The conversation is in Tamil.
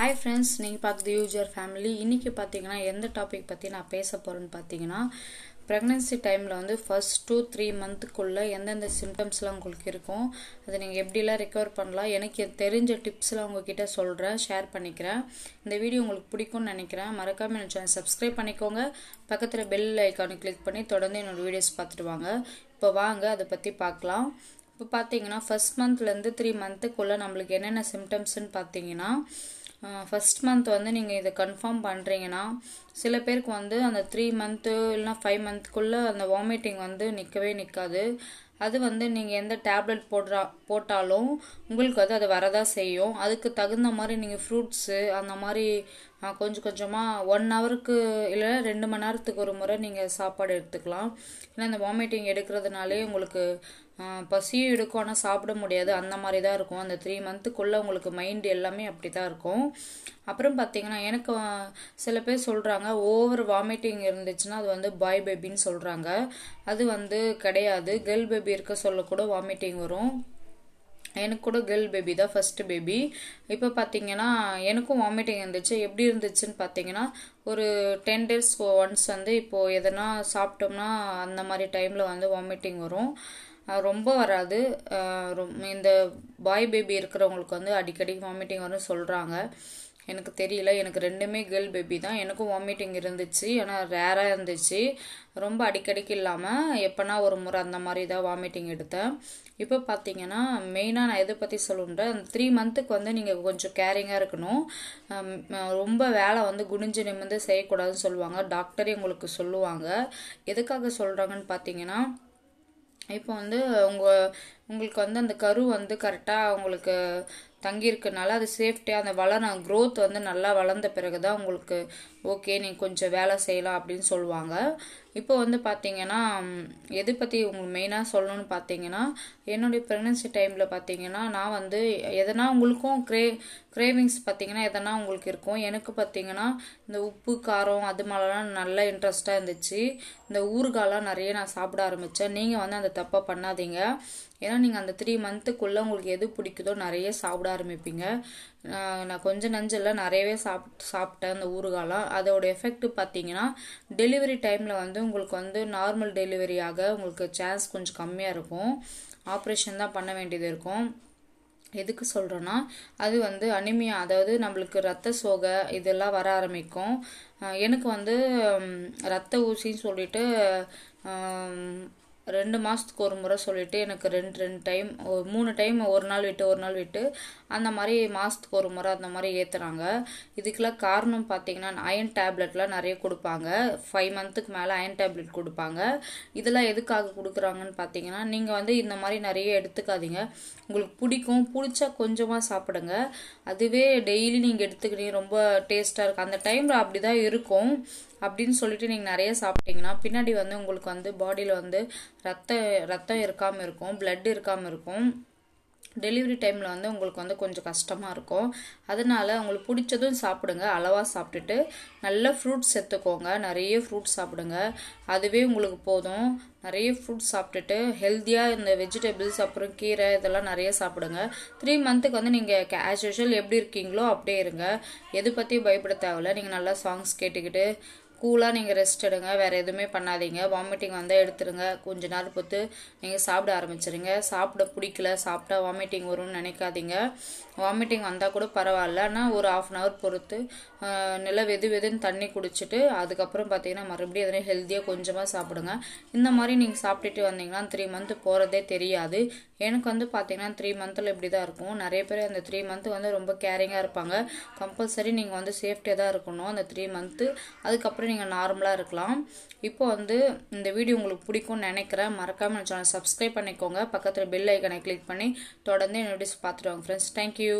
ஹாய் ஃப்ரெண்ட்ஸ் நீங்கள் பார்க்குறது யூஜர் ஃபேமிலி இன்றைக்கி பார்த்தீங்கன்னா எந்த டாபிக் பற்றி நான் பேச போகிறேன்னு பார்த்தீங்கன்னா ப்ரெக்னென்சி டைமில் வந்து ஃபஸ்ட் டூ த்ரீ மந்த்துக்குள்ளே எந்தெந்த சிம்டம்ஸ்லாம் உங்களுக்கு இருக்கும் அதை நீங்கள் எப்படிலாம் ரெக்கவர் பண்ணலாம் எனக்கு தெரிஞ்ச டிப்ஸ்லாம் உங்ககிட்ட சொல்கிறேன் ஷேர் பண்ணிக்கிறேன் இந்த வீடியோ உங்களுக்கு பிடிக்கும்னு நினைக்கிறேன் மறக்காமல் என்னோட சேனல் சப்ஸ்கிரைப் பண்ணிக்கோங்க பக்கத்தில் பெல் ஐக்கானு கிளிக் பண்ணி தொடர்ந்து என்னோடய வீடியோஸ் பார்த்துட்டு வாங்க இப்போ வாங்க அதை பற்றி பார்க்கலாம் இப்போ பார்த்தீங்கன்னா ஃபஸ்ட் மந்த்லேருந்து த்ரீ மந்த்துக்குள்ளே நம்மளுக்கு என்னென்ன சிம்டம்ஸ்னு பார்த்தீங்கன்னா ஃபஸ்ட் மந்த் வந்து நீங்கள் இதை கன்ஃபார்ம் பண்ணுறீங்கன்னா சில பேருக்கு வந்து அந்த த்ரீ மந்த்து இல்லைனா ஃபைவ் மந்த்க்குள்ளே அந்த வாமிட்டிங் வந்து நிற்கவே நிற்காது அது வந்து நீங்கள் எந்த டேப்லெட் போடுறா போட்டாலும் உங்களுக்கு வந்து அது வரதான் செய்யும் அதுக்கு தகுந்த மாதிரி நீங்கள் ஃப்ரூட்ஸு அந்த மாதிரி கொஞ்சம் கொஞ்சமாக ஒன் ஹவருக்கு இல்லை ரெண்டு மணி நேரத்துக்கு ஒரு முறை நீங்கள் சாப்பாடு எடுத்துக்கலாம் ஏன்னா இந்த வாமிட்டிங் எடுக்கிறதுனாலே உங்களுக்கு பசியும் எடுக்கும் ஆனால் சாப்பிட முடியாது அந்த மாதிரி தான் இருக்கும் அந்த த்ரீ மந்த்துக்குள்ளே உங்களுக்கு மைண்டு எல்லாமே அப்படி தான் இருக்கும் அப்புறம் பார்த்தீங்கன்னா எனக்கு சில பேர் சொல்கிறாங்க ஓவர் வாமிட்டிங் இருந்துச்சுன்னா அது வந்து பாய் பேபின்னு சொல்கிறாங்க அது வந்து கிடையாது கேர்ள் பேபி இருக்க சொல்லக்கூட வாமிட்டிங் வரும் எனக்கு கூட கேர்ள் பேபி தான் ஃபஸ்ட்டு பேபி இப்போ பார்த்தீங்கன்னா எனக்கும் வாமிட்டிங் இருந்துச்சு எப்படி இருந்துச்சுன்னு பார்த்தீங்கன்னா ஒரு டென் டேஸ் ஒன்ஸ் வந்து இப்போது எதனா சாப்பிட்டோம்னா அந்த மாதிரி டைமில் வந்து வாமிட்டிங் வரும் ரொம்ப வராது இந்த பாய் பேபி இருக்கிறவங்களுக்கு வந்து அடிக்கடி வாமிட்டிங் வரும்னு சொல்கிறாங்க எனக்கு தெரியல எனக்கு ரெண்டுமே கேர்ள் பேபி தான் எனக்கும் வாமிட்டிங் இருந்துச்சு ஆனால் ரேராக இருந்துச்சு ரொம்ப அடிக்கடிக்கு இல்லாமல் எப்போனா ஒரு முறை அந்த மாதிரி தான் வாமிட்டிங் எடுத்தேன் இப்போ பார்த்தீங்கன்னா மெயினாக நான் எதை பற்றி சொல்லுன்றேன் அந்த த்ரீ மந்த்துக்கு வந்து நீங்கள் கொஞ்சம் கேரிங்காக இருக்கணும் ரொம்ப வேலை வந்து குனிஞ்சு நிமிர்ந்து செய்யக்கூடாதுன்னு சொல்லுவாங்க டாக்டரே உங்களுக்கு சொல்லுவாங்க எதுக்காக சொல்கிறாங்கன்னு பார்த்தீங்கன்னா இப்போ வந்து உங்கள் உங்களுக்கு வந்து அந்த கரு வந்து கரெக்டாக உங்களுக்கு தங்கியிருக்கனால அது சேஃப்டியாக அந்த வளர க்ரோத் வந்து நல்லா வளர்ந்த பிறகு தான் உங்களுக்கு ஓகே நீங்கள் கொஞ்சம் வேலை செய்யலாம் அப்படின்னு சொல்லுவாங்க இப்போ வந்து பார்த்தீங்கன்னா எது பற்றி உங்களுக்கு மெயினாக சொல்லணும்னு பார்த்தீங்கன்னா என்னுடைய ப்ரெக்னன்சி டைமில் பார்த்தீங்கன்னா நான் வந்து எதனா உங்களுக்கும் க்ரே க்ரேவிங்ஸ் பார்த்தீங்கன்னா எதனா உங்களுக்கு இருக்கும் எனக்கு பார்த்தீங்கன்னா இந்த உப்பு காரம் அது மாதிரிலாம் நல்ல இன்ட்ரெஸ்ட்டாக இருந்துச்சு இந்த ஊறுகாலாம் நிறைய நான் சாப்பிட ஆரம்பித்தேன் நீங்கள் வந்து அந்த தப்பை பண்ணாதீங்க ஏன்னா இருந்தாலும் நீங்கள் அந்த த்ரீ மந்த்துக்குள்ளே உங்களுக்கு எது பிடிக்குதோ நிறைய சாப்பிட ஆரம்பிப்பீங்க நான் கொஞ்சம் நஞ்சில் நிறையவே சாப்பிட்டு சாப்பிட்டேன் அந்த ஊறுகாலாம் அதோடய எஃபெக்ட் பார்த்தீங்கன்னா டெலிவரி டைமில் வந்து உங்களுக்கு வந்து நார்மல் டெலிவரியாக உங்களுக்கு சான்ஸ் கொஞ்சம் கம்மியாக இருக்கும் ஆப்ரேஷன் தான் பண்ண வேண்டியது இருக்கும் எதுக்கு சொல்கிறோன்னா அது வந்து அனிமியா அதாவது நம்மளுக்கு ரத்த சோகை இதெல்லாம் வர ஆரம்பிக்கும் எனக்கு வந்து ரத்த ஊசின்னு சொல்லிட்டு ரெண்டு மாதத்துக்கு ஒரு முறை சொல்லிவிட்டு எனக்கு ரெண்டு ரெண்டு டைம் மூணு டைம் ஒரு நாள் விட்டு ஒரு நாள் விட்டு அந்த மாதிரி மாதத்துக்கு ஒரு முறை அந்த மாதிரி ஏற்றுறாங்க இதுக்கெல்லாம் காரணம் பார்த்திங்கன்னா அயன் டேப்லெட்லாம் நிறைய கொடுப்பாங்க ஃபைவ் மந்த்துக்கு மேலே அயன் டேப்லெட் கொடுப்பாங்க இதெல்லாம் எதுக்காக கொடுக்குறாங்கன்னு பார்த்தீங்கன்னா நீங்கள் வந்து இந்த மாதிரி நிறைய எடுத்துக்காதீங்க உங்களுக்கு பிடிக்கும் பிடிச்சா கொஞ்சமாக சாப்பிடுங்க அதுவே டெய்லி நீங்கள் எடுத்துக்கிட்டீங்க ரொம்ப டேஸ்ட்டாக இருக்கும் அந்த டைமில் அப்படி தான் இருக்கும் அப்படின்னு சொல்லிட்டு நீங்கள் நிறைய சாப்பிட்டீங்கன்னா பின்னாடி வந்து உங்களுக்கு வந்து பாடியில் வந்து ரத்த ரத்தம் இருக்காமல் இருக்கும் பிளட் இருக்காமல் இருக்கும் டெலிவரி டைமில் வந்து உங்களுக்கு வந்து கொஞ்சம் கஷ்டமாக இருக்கும் அதனால் உங்களுக்கு பிடிச்சதும் சாப்பிடுங்க அளவாக சாப்பிட்டுட்டு நல்ல ஃப்ரூட்ஸ் எடுத்துக்கோங்க நிறைய ஃப்ரூட்ஸ் சாப்பிடுங்க அதுவே உங்களுக்கு போதும் நிறைய ஃப்ரூட்ஸ் சாப்பிட்டுட்டு ஹெல்த்தியாக இந்த வெஜிடபிள்ஸ் அப்புறம் கீரை இதெல்லாம் நிறைய சாப்பிடுங்க த்ரீ மந்த்துக்கு வந்து நீங்கள் ஆஸ் எப்படி இருக்கீங்களோ அப்படியே இருங்க எது பற்றியும் பயப்பட தேவையில்ல நீங்கள் நல்லா சாங்ஸ் கேட்டுக்கிட்டு கூலாக நீங்கள் ரெஸ்ட் எடுங்க வேறு எதுவுமே பண்ணாதீங்க வாமிட்டிங் வந்தால் எடுத்துருங்க கொஞ்ச நாள் பொறுத்து நீங்கள் சாப்பிட ஆரம்பிச்சிருங்க சாப்பிட பிடிக்கல சாப்பிட்டா வாமிட்டிங் வரும்னு நினைக்காதீங்க வாமிட்டிங் வந்தால் கூட பரவாயில்ல ஆனால் ஒரு ஆஃப் அன் ஹவர் பொறுத்து நல்லா வெது வெதுன்னு தண்ணி குடிச்சிட்டு அதுக்கப்புறம் பார்த்தீங்கன்னா மறுபடியும் எதனா ஹெல்த்தியாக கொஞ்சமாக சாப்பிடுங்க இந்த மாதிரி நீங்கள் சாப்பிட்டுட்டு வந்தீங்கன்னா த்ரீ மந்த்து போகிறதே தெரியாது எனக்கு வந்து பார்த்தீங்கன்னா த்ரீ மந்தில் இப்படி தான் இருக்கும் நிறைய பேர் அந்த த்ரீ மந்த் வந்து ரொம்ப கேரிங்காக இருப்பாங்க கம்பல்சரி நீங்கள் வந்து சேஃப்டியாக தான் இருக்கணும் அந்த த்ரீ மந்த்து அதுக்கப்புறம் கூட நீங்கள் நார்மலாக இருக்கலாம் இப்போ வந்து இந்த வீடியோ உங்களுக்கு பிடிக்கும்னு நினைக்கிறேன் மறக்காமல் நான் சேனல் சப்ஸ்கிரைப் பண்ணிக்கோங்க பக்கத்தில் பெல் ஐக்கனை கிளிக் பண்ணி தொடர்ந்து என்னோட பார்த்துட்டு வாங்க ஃப்ரெண்ட்ஸ் தேங்க்யூ